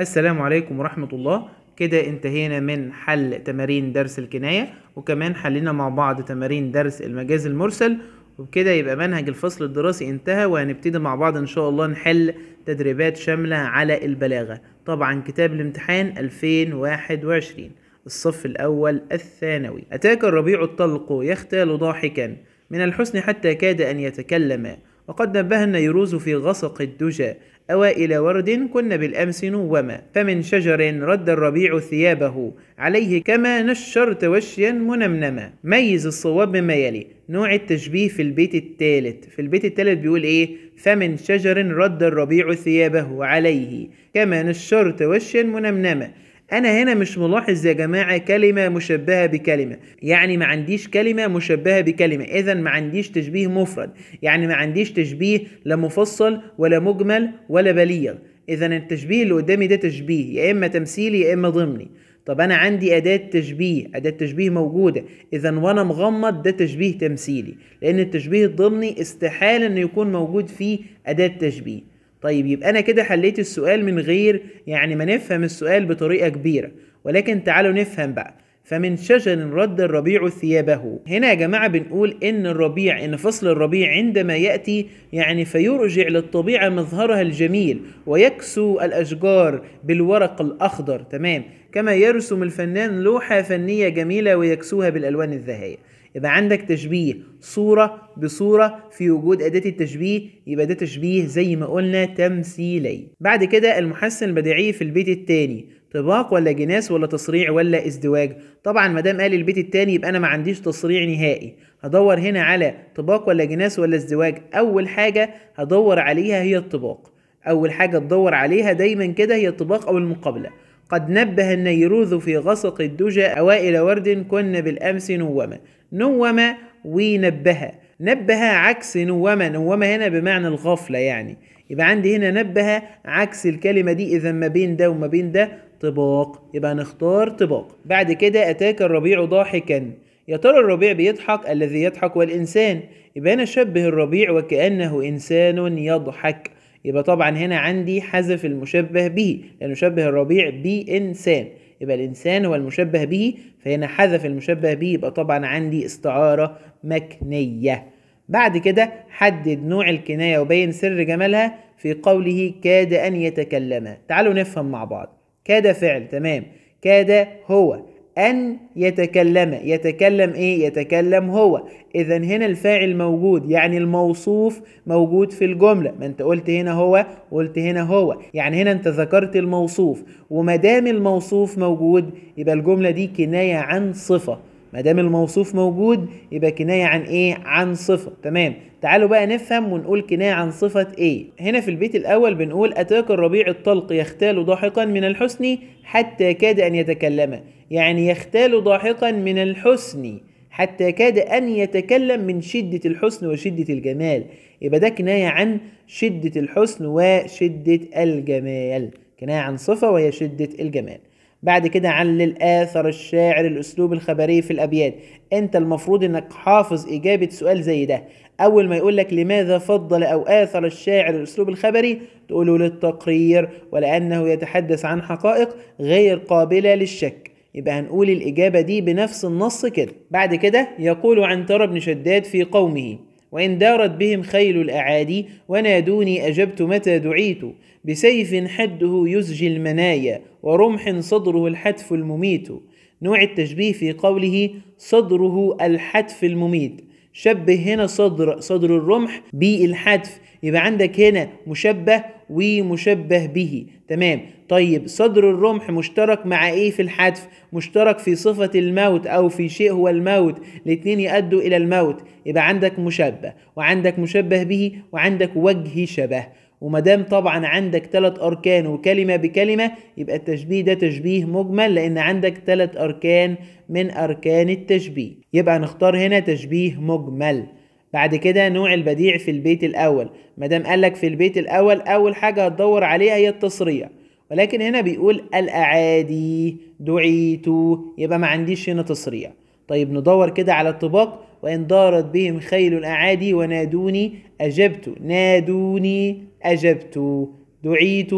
السلام عليكم ورحمة الله كده انتهينا من حل تمارين درس الكناية وكمان حلينا مع بعض تمارين درس المجاز المرسل وبكده يبقى منهج الفصل الدراسي انتهى وهنبتدي مع بعض ان شاء الله نحل تدريبات شاملة على البلاغة طبعا كتاب الامتحان 2021 الصف الأول الثانوي أتاك الربيع الطلق يختال ضاحكا من الحسن حتى كاد أن يتكلم وقد نبهنا يروز في غسق الدجى أوائل ورد كن بالأمس نوما فمن شجر رد الربيع ثيابه عليه كما نشرت وشيا منمنما ميز الصواب مما يلي نوع التشبيه في البيت الثالث في البيت الثالث بيقول ايه فمن شجر رد الربيع ثيابه عليه كما نشرت وشيا منمنما انا هنا مش ملاحظ يا جماعه كلمه مشبهه بكلمه يعني ما عنديش كلمه مشبهه بكلمه اذا ما عنديش تشبيه مفرد يعني ما عنديش تشبيه لا مفصل ولا مجمل ولا بليغ اذا التشبيه اللي قدامي ده تشبيه يا اما تمثيلي يا اما ضمني طب انا عندي اداه تشبيه اداه تشبيه موجوده اذا وانا مغمض ده تشبيه تمثيلي لان التشبيه الضمني استحاله انه يكون موجود فيه اداه تشبيه طيب يبقى انا كده حليت السؤال من غير يعني ما نفهم السؤال بطريقه كبيره ولكن تعالوا نفهم بقى فمن شجر رد الربيع ثيابه هنا يا جماعة بنقول إن الربيع إن فصل الربيع عندما يأتي يعني فيرجع للطبيعة مظهرها الجميل ويكسو الأشجار بالورق الأخضر تمام كما يرسم الفنان لوحة فنية جميلة ويكسوها بالألوان الذهبية يبقى عندك تشبيه صورة بصورة في وجود أداة التشبيه يبقى ده تشبيه زي ما قلنا تمثيلي بعد كده المحسن البديعي في البيت الثاني طباق ولا جناس ولا تصريع ولا ازدواج طبعا ما دام قال البيت الثاني يبقى انا ما عنديش تصريع نهائي هدور هنا على طباق ولا جناس ولا ازدواج اول حاجه هدور عليها هي الطباق اول حاجه تدور عليها دايما كده هي الطباق او المقابله قد نبه النيروذ في غسق الدجى اوائل ورد كن بالامس نوما نوم ونبه نبه عكس نوم نوم هنا بمعنى الغفلة يعني يبقى عندي هنا نبه عكس الكلمة دي إذا ما بين ده وما بين ده طباق يبقى نختار طباق بعد كده أتاك الربيع ضاحكا يا ترى الربيع بيضحك الذي يضحك والإنسان يبقى أنا شبه الربيع وكأنه إنسان يضحك يبقى طبعا هنا عندي حذف المشبه به لأنه شبه الربيع بإنسان يبقى الإنسان هو المشبه به فهنا حذف المشبه به يبقى طبعا عندي استعارة مكنية بعد كده حدد نوع الكناية وبين سر جمالها في قوله كاد أن يتكلم تعالوا نفهم مع بعض كاد فعل تمام كاد هو أن يتكلم يتكلم إيه؟ يتكلم هو إذا هنا الفاعل موجود يعني الموصوف موجود في الجملة ما أنت قلت هنا هو قلت هنا هو يعني هنا أنت ذكرت الموصوف وما دام الموصوف موجود يبقى الجملة دي كناية عن صفة ما دام الموصوف موجود يبقى كنايه عن ايه عن صفه تمام تعالوا بقى نفهم ونقول كنايه عن صفه ايه هنا في البيت الاول بنقول اتاك الربيع الطلق يختال ضحكا من الحسن حتى كاد ان يتكلم يعني يختال ضاحكا من الحسن حتى كاد أن يتكلم من شدة الحسن وشدة الجمال يبقى ده كناية عن شدة الحسن وشدة الجمال كناية عن صفة وهي شدة الجمال بعد كده عن الآثر الشاعر الأسلوب الخبري في الأبيات أنت المفروض أنك حافظ إجابة سؤال زي ده أول ما يقول لك لماذا فضل أو آثر الشاعر الأسلوب الخبري تقوله للتقرير ولأنه يتحدث عن حقائق غير قابلة للشك يبقى هنقول الإجابة دي بنفس النص كده بعد كده يقول عنتر بن شداد في قومه وإن دارت بهم خيل الأعادي ونادوني أجبت متى دعيت بسيف حده يزجي المنايا ورمح صدره الحتف المميت نوع التشبيه في قوله صدره الحتف المميت شبه هنا صدر صدر الرمح بالحذف يبقى عندك هنا مشبه ومشبه به تمام طيب صدر الرمح مشترك مع ايه في الحذف مشترك في صفة الموت او في شيء هو الموت الاتنين يؤدوا الى الموت يبقى عندك مشبه وعندك مشبه به وعندك وجه شبه ومدام طبعا عندك ثلاث أركان وكلمة بكلمة يبقى التشبيه ده تشبيه مجمل لأن عندك ثلاث أركان من أركان التشبيه يبقى نختار هنا تشبيه مجمل بعد كده نوع البديع في البيت الأول مدام قالك في البيت الأول أول حاجة هتدور عليها هي التصريع ولكن هنا بيقول الأعادي دعيتو يبقى ما عنديش هنا تصريع طيب ندور كده على الطباق وإن دارت بهم خيل الأعادي ونادوني أجبت نادوني أجبت دعيت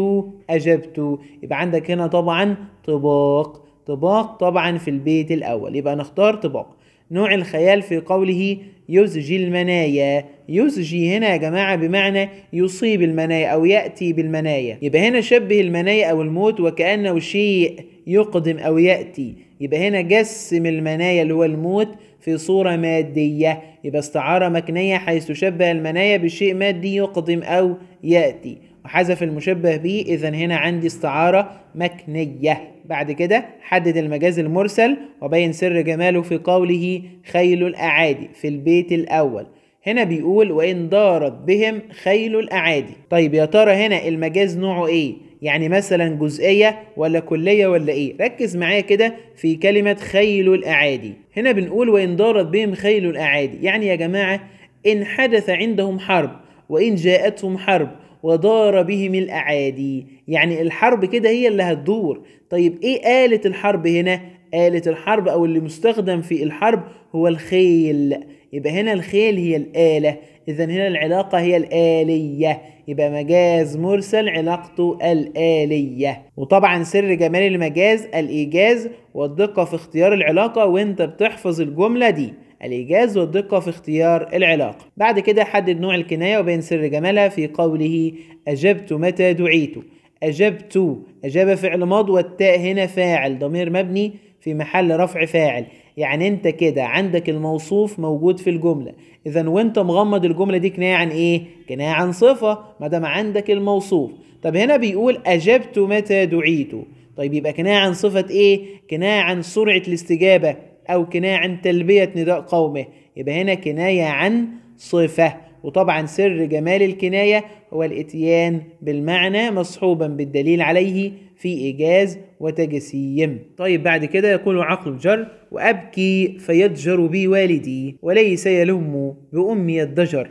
أجبت يبقى عندك هنا طبعا طباق طباق طبعا في البيت الأول يبقى نختار طباق نوع الخيال في قوله يزجي المنايا يزجي هنا يا جماعة بمعنى يصيب المنايا أو يأتي بالمنايا يبقى هنا شبه المنايا أو الموت وكأنه شيء يقدم أو يأتي يبقى هنا جسم المنايا اللي هو الموت في صورة مادية يبقى استعارة مكنية حيث تشبه المنايا بشيء مادي يقدم أو يأتي وحذف المشبه به إذا هنا عندي استعارة مكنية بعد كده حدد المجاز المرسل وبين سر جماله في قوله خيل الأعادي في البيت الأول هنا بيقول وإن دارت بهم خيل الأعادي طيب يا ترى هنا المجاز نوعه إيه؟ يعني مثلا جزئية ولا كلية ولا إيه؟ ركز معايا كده في كلمة خيل الأعادي هنا بنقول وإن دارت بهم خيل الأعادي يعني يا جماعة إن حدث عندهم حرب وإن جاءتهم حرب ودار بهم الأعادي يعني الحرب كده هي اللي هتدور طيب إيه آلة الحرب هنا؟ آلة الحرب أو اللي مستخدم في الحرب هو الخيل يبقى هنا الخيل هي الآلة إذا هنا العلاقة هي الآلية يبقى مجاز مرسل علاقته الآلية وطبعا سر جمال المجاز الإيجاز والدقة في اختيار العلاقة وانت بتحفظ الجملة دي الإيجاز والدقة في اختيار العلاقة بعد كده حدد نوع الكناية وبين سر جمالها في قوله أجبت متى دعيت أجبت أجاب فعل ماض والتاء هنا فاعل ضمير مبني في محل رفع فاعل يعني انت كده عندك الموصوف موجود في الجمله اذا وانت مغمض الجمله دي كنايه عن ايه كنايه عن صفه ما دام عندك الموصوف طب هنا بيقول اجبت متى دعيت طيب يبقى كنايه عن صفه ايه كنايه عن سرعه الاستجابه او كنايه عن تلبيه نداء قومه يبقى هنا كنايه عن صفه وطبعا سر جمال الكناية هو الاتيان بالمعنى مصحوبا بالدليل عليه في إيجاز وتجسيم طيب بعد كده يقول عقل الجر وأبكي فيضجر بي والدي وليس يلم بأمي الضجر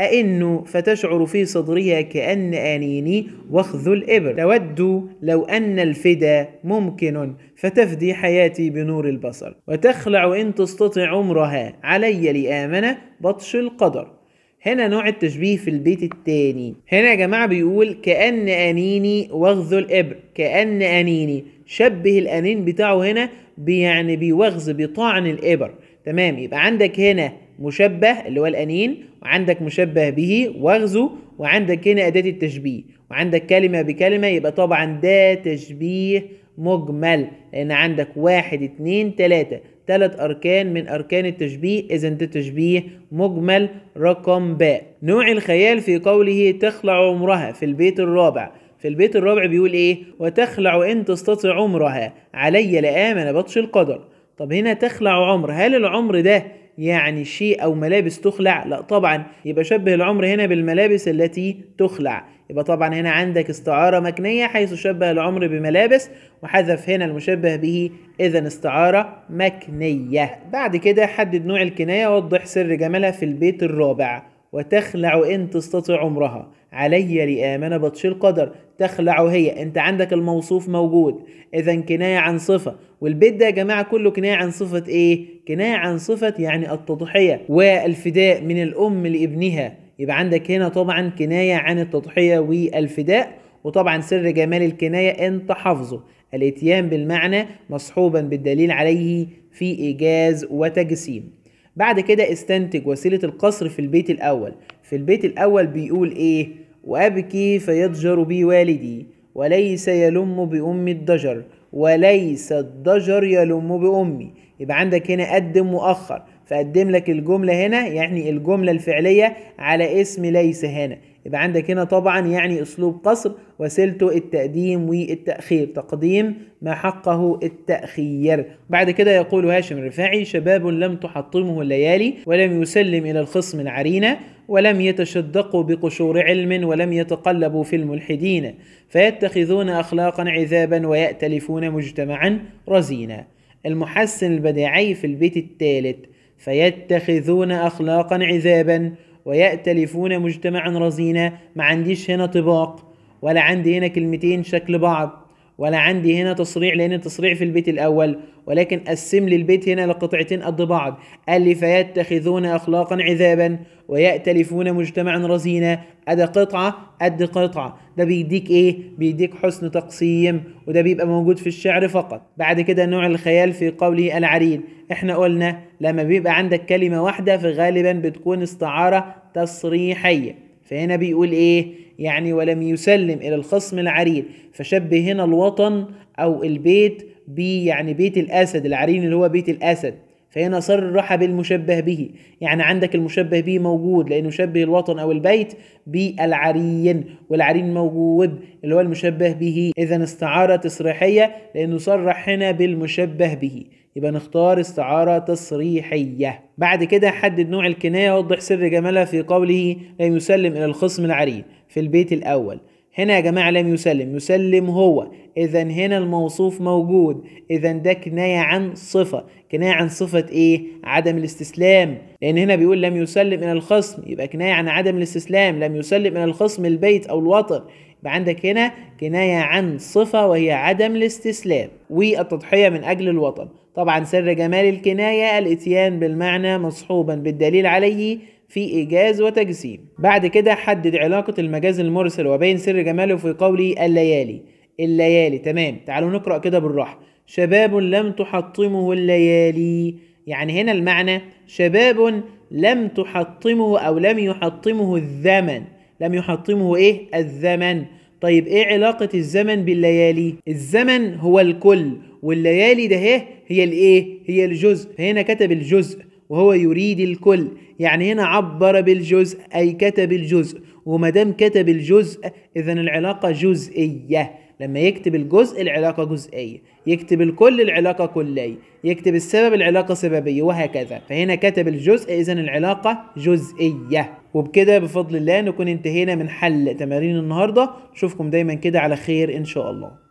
أئن فتشعر في صدرها كأن آنيني وخذ الإبر تود لو أن الفدا ممكن فتفدي حياتي بنور البصر وتخلع إن تستطع عمرها علي لآمنة بطش القدر هنا نوع التشبيه في البيت الثاني هنا يا جماعة بيقول كأن أنيني واخذ الإبر كأن أنيني شبه الأنين بتاعه هنا بيعني بيوغز بطعن الإبر تمام يبقى عندك هنا مشبه اللي هو الأنين وعندك مشبه به واغزه وعندك هنا أداة التشبيه وعندك كلمة بكلمة يبقى طبعا ده تشبيه مجمل لأن عندك واحد اتنين تلاتة ثلاث أركان من أركان التشبيه إذا ده تشبيه مجمل رقم باء نوع الخيال في قوله تخلع عمرها في البيت الرابع في البيت الرابع بيقول إيه وتخلع إن تستطع عمرها علي لآمن بطش القدر طب هنا تخلع عمر هل العمر ده يعني شيء أو ملابس تخلع لا طبعا يبقى شبه العمر هنا بالملابس التي تخلع يبقى طبعا هنا عندك استعارة مكنية حيث شبه العمر بملابس وحذف هنا المشبه به إذا استعارة مكنية بعد كده حدد نوع الكناية ووضح سر جمالها في البيت الرابع وتخلع إن تستطع عمرها علي لآمن بطش القدر تخلع هي انت عندك الموصوف موجود اذا كناية عن صفة والبيت ده يا جماعة كله كناية عن صفة ايه كناية عن صفة يعني التضحية والفداء من الام لابنها يبقى عندك هنا طبعا كناية عن التضحية والفداء وطبعا سر جمال الكناية أنت حافظه الاتيان بالمعنى مصحوبا بالدليل عليه في إيجاز وتجسيم بعد كده استنتج وسيلة القصر في البيت الأول في البيت الأول بيقول إيه وأبكي فيضجر بي والدي وليس يلم بأم الضجر وليس الضجر يلم بأمي يبقى عندك هنا قدم مؤخر فقدم لك الجملة هنا يعني الجملة الفعلية على اسم ليس هنا يبقى عندك هنا طبعا يعني اسلوب قصر وسيلته التقديم والتاخير تقديم ما حقه التاخير بعد كده يقول هاشم الرفاعي شباب لم تحطمه الليالي ولم يسلم الى الخصم العرينه ولم يتشدقوا بقشور علم ولم يتقلبوا في الملحدين فيتخذون اخلاقا عذابا وياتلفون مجتمعا رزينا المحسن البديعي في البيت الثالث فيتخذون أخلاقا عذابا ويأتلفون مجتمعا رزينا ما عنديش هنا طباق ولا عندي هنا كلمتين شكل بعض ولا عندي هنا تصريع لان التصريع في البيت الاول ولكن قسم لي البيت هنا لقطعتين قد بعض قال لي فيتخذون اخلاقا عذابا ويأتلفون مجتمعا رزينا ادي قطعه قد قطعه ده بيديك ايه بيديك حسن تقسيم وده بيبقى موجود في الشعر فقط بعد كده نوع الخيال في قوله العرين احنا قلنا لما بيبقى عندك كلمه واحده فغالبا بتكون استعاره تصريحيه فهنا بيقول ايه يعني ولم يسلم الى الخصم العرين فشبه هنا الوطن او البيت بي يعني بيت الاسد العرين اللي هو بيت الاسد فهنا صرح بالمشبه به يعني عندك المشبه به موجود لأنه شبه الوطن أو البيت بالعرين والعرين موجود اللي هو المشبه به إذا استعارة تصريحية لأنه صرح هنا بالمشبه به يبقى نختار استعارة تصريحية بعد كده حدد نوع الكناية ووضح سر جمالها في قوله لم يسلم إلى الخصم العري في البيت الأول هنا يا جماعة لم يسلم يسلم هو إذا هنا الموصوف موجود إذا ده كناية عن صفة كناية عن صفة إيه؟ عدم الاستسلام لأن هنا بيقول لم يسلم إلى الخصم يبقى كناية عن عدم الاستسلام لم يسلم إلى الخصم البيت أو الوطن يبقى عندك هنا كناية عن صفة وهي عدم الاستسلام والتضحية من أجل الوطن طبعا سر جمال الكناية الإتيان بالمعنى مصحوبا بالدليل عليه في إيجاز وتجسيم بعد كده حدد علاقة المجاز المرسل وبين سر جماله في قوله الليالي الليالي تمام تعالوا نقرأ كده بالراحة شباب لم تحطمه الليالي يعني هنا المعنى شباب لم تحطمه أو لم يحطمه الزمن لم يحطمه إيه الزمن طيب إيه علاقة الزمن بالليالي الزمن هو الكل والليالي ده إيه؟ هي الإيه هي الجزء فهنا كتب الجزء وهو يريد الكل يعني هنا عبر بالجزء أي كتب الجزء وما دام كتب الجزء إذا العلاقة جزئية لما يكتب الجزء العلاقة جزئية يكتب الكل العلاقة كلية يكتب السبب العلاقة سببية وهكذا فهنا كتب الجزء إذا العلاقة جزئية وبكده بفضل الله نكون انتهينا من حل تمارين النهاردة نشوفكم دايما كده على خير إن شاء الله